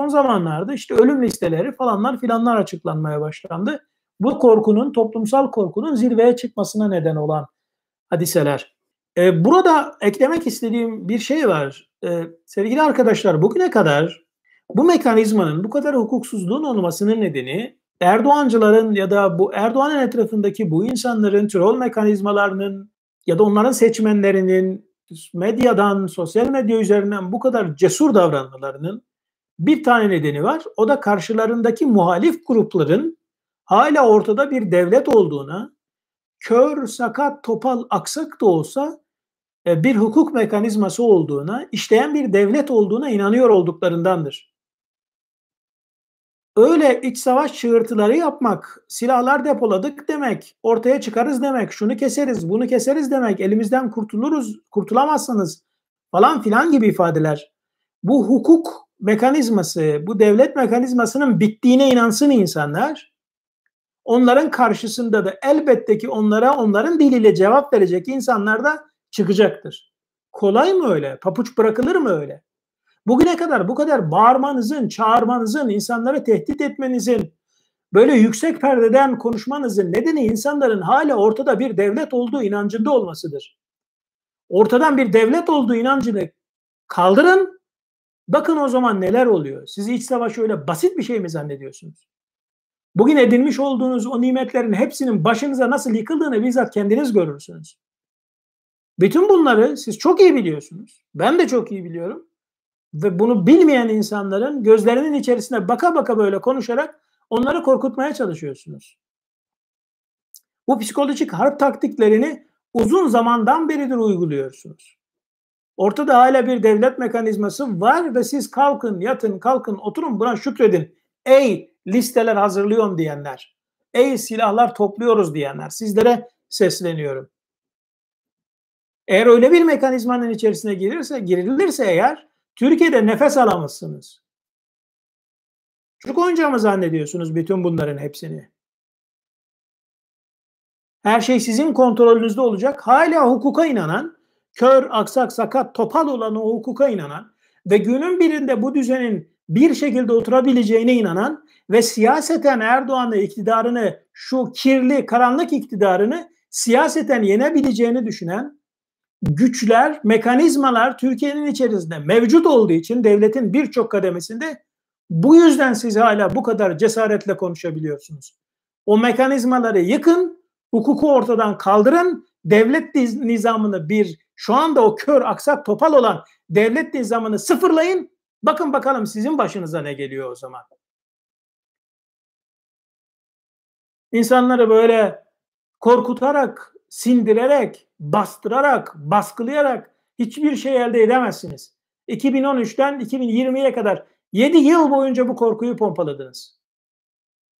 son zamanlarda işte ölüm listeleri falanlar filanlar açıklanmaya başlandı. Bu korkunun, toplumsal korkunun zirveye çıkmasına neden olan hadiseler. Ee, burada eklemek istediğim bir şey var. Ee, sevgili arkadaşlar bugüne kadar bu mekanizmanın bu kadar hukuksuzluğun olmasının nedeni Erdoğancıların ya da bu Erdoğan'ın etrafındaki bu insanların troll mekanizmalarının ya da onların seçmenlerinin medyadan, sosyal medya üzerinden bu kadar cesur davranmalarının bir tane nedeni var. O da karşılarındaki muhalif grupların hala ortada bir devlet olduğuna, kör, sakat, topal, aksak da olsa e, bir hukuk mekanizması olduğuna, işleyen bir devlet olduğuna inanıyor olduklarındandır. Öyle iç savaş çığırtıları yapmak, silahlar depoladık demek, ortaya çıkarız demek, şunu keseriz, bunu keseriz demek, elimizden kurtuluruz, kurtulamazsınız falan filan gibi ifadeler. Bu hukuk mekanizması, bu devlet mekanizmasının bittiğine inansın insanlar. Onların karşısında da elbette ki onlara onların diliyle cevap verecek insanlar da çıkacaktır. Kolay mı öyle? Papuç bırakılır mı öyle? Bugüne kadar bu kadar bağırmanızın, çağırmanızın, insanları tehdit etmenizin, böyle yüksek perdeden konuşmanızın nedeni insanların hala ortada bir devlet olduğu inancında olmasıdır. Ortadan bir devlet olduğu inancını kaldırın, Bakın o zaman neler oluyor. Sizi iç savaş öyle basit bir şey mi zannediyorsunuz? Bugün edinmiş olduğunuz o nimetlerin hepsinin başınıza nasıl yıkıldığını bizzat kendiniz görürsünüz. Bütün bunları siz çok iyi biliyorsunuz. Ben de çok iyi biliyorum. Ve bunu bilmeyen insanların gözlerinin içerisine baka baka böyle konuşarak onları korkutmaya çalışıyorsunuz. Bu psikolojik harp taktiklerini uzun zamandan beridir uyguluyorsunuz. Ortada hala bir devlet mekanizması var ve siz kalkın, yatın, kalkın, oturun buna şükredin. Ey listeler hazırlıyorum diyenler. Ey silahlar topluyoruz diyenler. Sizlere sesleniyorum. Eğer öyle bir mekanizmanın içerisine girilirse, girilirse eğer Türkiye'de nefes alamazsınız. Çocuk oyuncağı mı zannediyorsunuz bütün bunların hepsini? Her şey sizin kontrolünüzde olacak. Hala hukuka inanan, kör, aksak, sakat, topal olan o hukuka inanan ve günün birinde bu düzenin bir şekilde oturabileceğine inanan ve siyaseten Erdoğan'ı iktidarını şu kirli karanlık iktidarını siyaseten yenebileceğini düşünen güçler, mekanizmalar Türkiye'nin içerisinde mevcut olduğu için devletin birçok kademesinde bu yüzden siz hala bu kadar cesaretle konuşabiliyorsunuz. O mekanizmaları yıkın, hukuku ortadan kaldırın, devlet nizamını bir şu anda o kör, aksak, topal olan devlet nizamını sıfırlayın. Bakın bakalım sizin başınıza ne geliyor o zaman. İnsanları böyle korkutarak, sindirerek, bastırarak, baskılayarak hiçbir şey elde edemezsiniz. 2013'ten 2020'ye kadar 7 yıl boyunca bu korkuyu pompaladınız.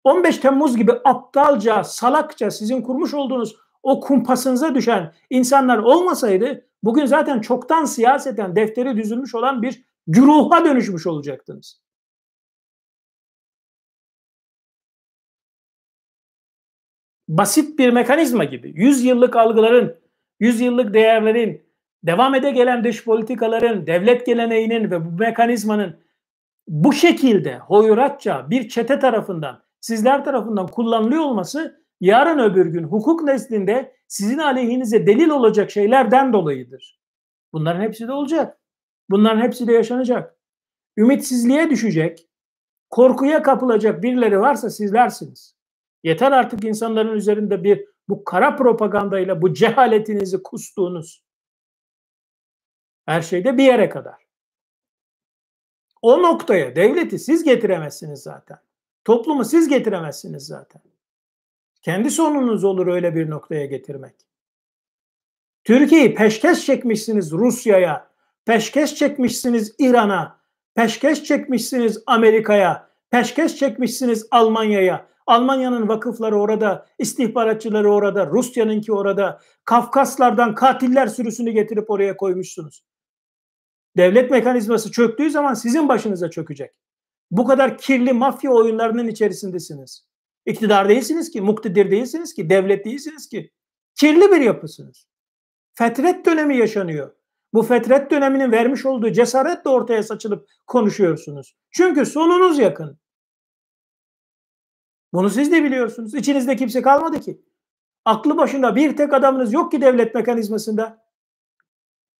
15 Temmuz gibi aptalca, salakça sizin kurmuş olduğunuz o kumpasınıza düşen insanlar olmasaydı bugün zaten çoktan siyaseten defteri düzülmüş olan bir güruha dönüşmüş olacaktınız. Basit bir mekanizma gibi. Yüzyıllık algıların, yüzyıllık değerlerin, devam ede gelen dış politikaların, devlet geleneğinin ve bu mekanizmanın bu şekilde hoyratça bir çete tarafından, sizler tarafından kullanılıyor olması yarın öbür gün hukuk neslinde sizin aleyhinize delil olacak şeylerden dolayıdır. Bunların hepsi de olacak. Bunların hepsi de yaşanacak. Ümitsizliğe düşecek, korkuya kapılacak birileri varsa sizlersiniz. Yeter artık insanların üzerinde bir bu kara propagandayla bu cehaletinizi kustuğunuz. Her şeyde bir yere kadar. O noktaya devleti siz getiremezsiniz zaten. Toplumu siz getiremezsiniz zaten. Kendi sonunuz olur öyle bir noktaya getirmek. Türkiye'yi peşkeş çekmişsiniz Rusya'ya, peşkeş çekmişsiniz İran'a, peşkeş çekmişsiniz Amerika'ya, peşkeş çekmişsiniz Almanya'ya. Almanya'nın vakıfları orada, istihbaratçıları orada, Rusya'nınki orada. Kafkaslardan katiller sürüsünü getirip oraya koymuşsunuz. Devlet mekanizması çöktüğü zaman sizin başınıza çökecek. Bu kadar kirli mafya oyunlarının içerisindesiniz. İktidar değilsiniz ki, muktedir değilsiniz ki, devlet değilsiniz ki. Kirli bir yapısınız. Fetret dönemi yaşanıyor. Bu fetret döneminin vermiş olduğu cesaretle ortaya saçılıp konuşuyorsunuz. Çünkü sonunuz yakın. Bunu siz de biliyorsunuz. İçinizde kimse kalmadı ki. Aklı başında bir tek adamınız yok ki devlet mekanizmasında.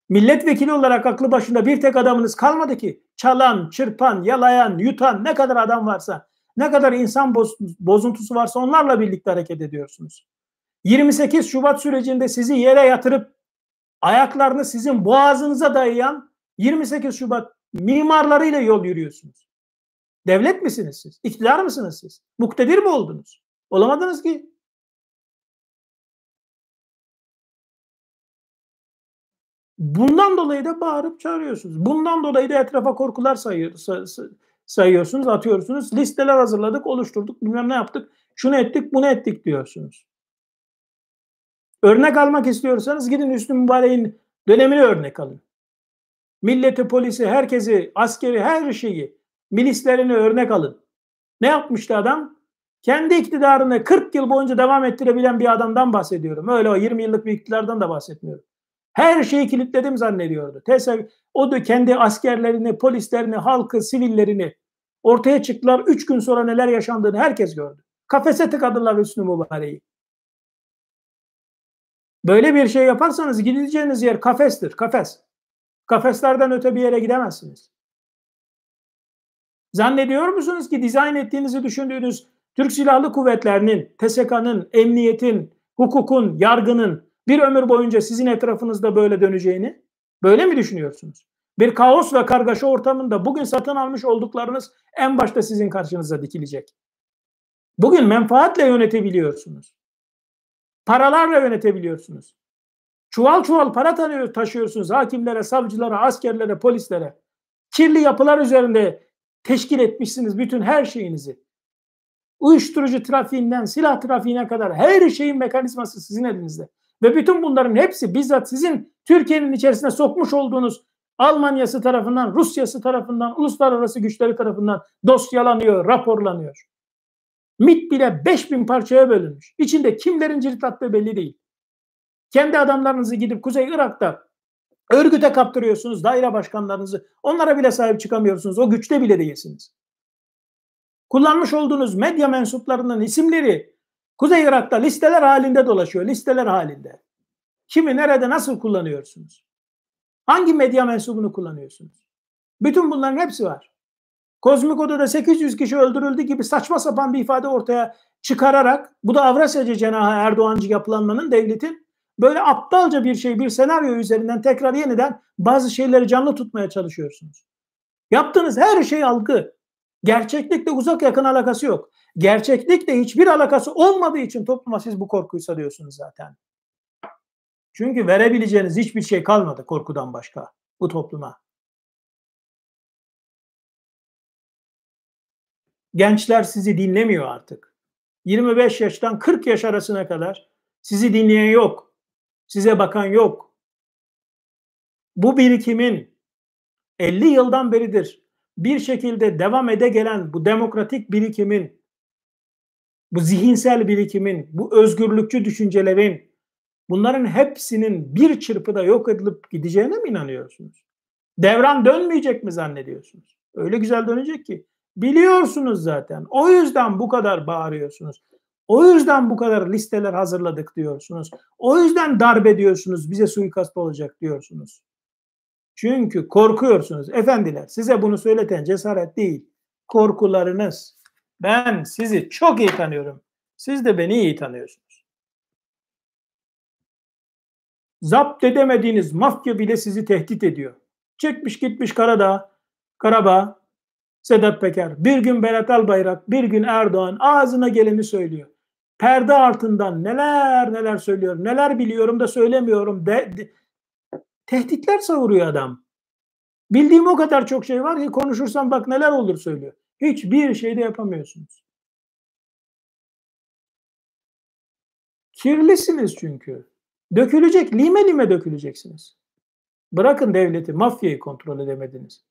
Milletvekili olarak aklı başında bir tek adamınız kalmadı ki. Çalan, çırpan, yalayan, yutan ne kadar adam varsa ne kadar insan bozuntusu varsa onlarla birlikte hareket ediyorsunuz. 28 Şubat sürecinde sizi yere yatırıp ayaklarını sizin boğazınıza dayayan 28 Şubat mimarlarıyla yol yürüyorsunuz. Devlet misiniz siz? İktidar mısınız siz? Muktedir mi oldunuz? Olamadınız ki. Bundan dolayı da bağırıp çağırıyorsunuz. Bundan dolayı da etrafa korkular sayıyorsunuz sayıyorsunuz, atıyorsunuz. Listeler hazırladık, oluşturduk, bilmem ne yaptık, şunu ettik, bunu ettik diyorsunuz. Örnek almak istiyorsanız gidin Hüsnü Mübarek'in dönemini örnek alın. Milleti, polisi, herkesi, askeri, her şeyi, milislerini örnek alın. Ne yapmıştı adam? Kendi iktidarını 40 yıl boyunca devam ettirebilen bir adamdan bahsediyorum. Öyle o 20 yıllık bir iktidardan da bahsetmiyorum. Her şeyi kilitledim zannediyordu. TSK, o da kendi askerlerini, polislerini, halkı, sivillerini ortaya çıktılar. Üç gün sonra neler yaşandığını herkes gördü. Kafese tıkadılar Hüsnü Mübarek'i. Böyle bir şey yaparsanız gideceğiniz yer kafestir, kafes. Kafeslerden öte bir yere gidemezsiniz. Zannediyor musunuz ki dizayn ettiğinizi düşündüğünüz Türk Silahlı Kuvvetleri'nin, TSK'nın, emniyetin, hukukun, yargının bir ömür boyunca sizin etrafınızda böyle döneceğini? Böyle mi düşünüyorsunuz? Bir kaos ve kargaşa ortamında bugün satın almış olduklarınız en başta sizin karşınıza dikilecek. Bugün menfaatle yönetebiliyorsunuz. Paralarla yönetebiliyorsunuz. Çuval çuval para tanıyor, taşıyorsunuz hakimlere, savcılara, askerlere, polislere. Kirli yapılar üzerinde teşkil etmişsiniz bütün her şeyinizi. Uyuşturucu trafiğinden silah trafiğine kadar her şeyin mekanizması sizin elinizde. Ve bütün bunların hepsi bizzat sizin Türkiye'nin içerisine sokmuş olduğunuz Almanya'sı tarafından, Rusya'sı tarafından, uluslararası güçleri tarafından dosyalanıyor, raporlanıyor. MIT bile 5000 parçaya bölünmüş. İçinde kimlerin cirit attığı belli değil. Kendi adamlarınızı gidip Kuzey Irak'ta örgüte kaptırıyorsunuz, daire başkanlarınızı. Onlara bile sahip çıkamıyorsunuz. O güçte bile değilsiniz. Kullanmış olduğunuz medya mensuplarının isimleri Kuzey Irak'ta listeler halinde dolaşıyor. Listeler halinde. Kimi nerede nasıl kullanıyorsunuz? Hangi medya mensubunu kullanıyorsunuz? Bütün bunların hepsi var. Kozmik Oda'da 800 kişi öldürüldü gibi saçma sapan bir ifade ortaya çıkararak bu da Avrasyacı cenahı Erdoğancı yapılanmanın devletin böyle aptalca bir şey bir senaryo üzerinden tekrar yeniden bazı şeyleri canlı tutmaya çalışıyorsunuz. Yaptığınız her şey algı. Gerçeklikle uzak yakın alakası yok. Gerçeklikle hiçbir alakası olmadığı için topluma siz bu korkuyu salıyorsunuz zaten. Çünkü verebileceğiniz hiçbir şey kalmadı korkudan başka bu topluma. Gençler sizi dinlemiyor artık. 25 yaştan 40 yaş arasına kadar sizi dinleyen yok. Size bakan yok. Bu birikimin 50 yıldan beridir bir şekilde devam ede gelen bu demokratik birikimin, bu zihinsel birikimin, bu özgürlükçü düşüncelerin, bunların hepsinin bir çırpıda yok edilip gideceğine mi inanıyorsunuz? Devran dönmeyecek mi zannediyorsunuz? Öyle güzel dönecek ki. Biliyorsunuz zaten. O yüzden bu kadar bağırıyorsunuz. O yüzden bu kadar listeler hazırladık diyorsunuz. O yüzden darbe diyorsunuz. Bize suikast olacak diyorsunuz. Çünkü korkuyorsunuz. Efendiler size bunu söyleten cesaret değil. Korkularınız. Ben sizi çok iyi tanıyorum. Siz de beni iyi tanıyorsunuz. Zapt edemediğiniz mafya bile sizi tehdit ediyor. Çekmiş gitmiş Karadağ, Karabağ, Sedat Peker. Bir gün Berat Albayrak, bir gün Erdoğan ağzına geleni söylüyor. Perde altından neler neler söylüyor. Neler biliyorum da söylemiyorum de, de Tehditler savuruyor adam. Bildiğim o kadar çok şey var ki konuşursam bak neler olur söylüyor. Hiçbir şey de yapamıyorsunuz. Kirlisiniz çünkü. Dökülecek, lime lime döküleceksiniz. Bırakın devleti, mafyayı kontrol edemediniz.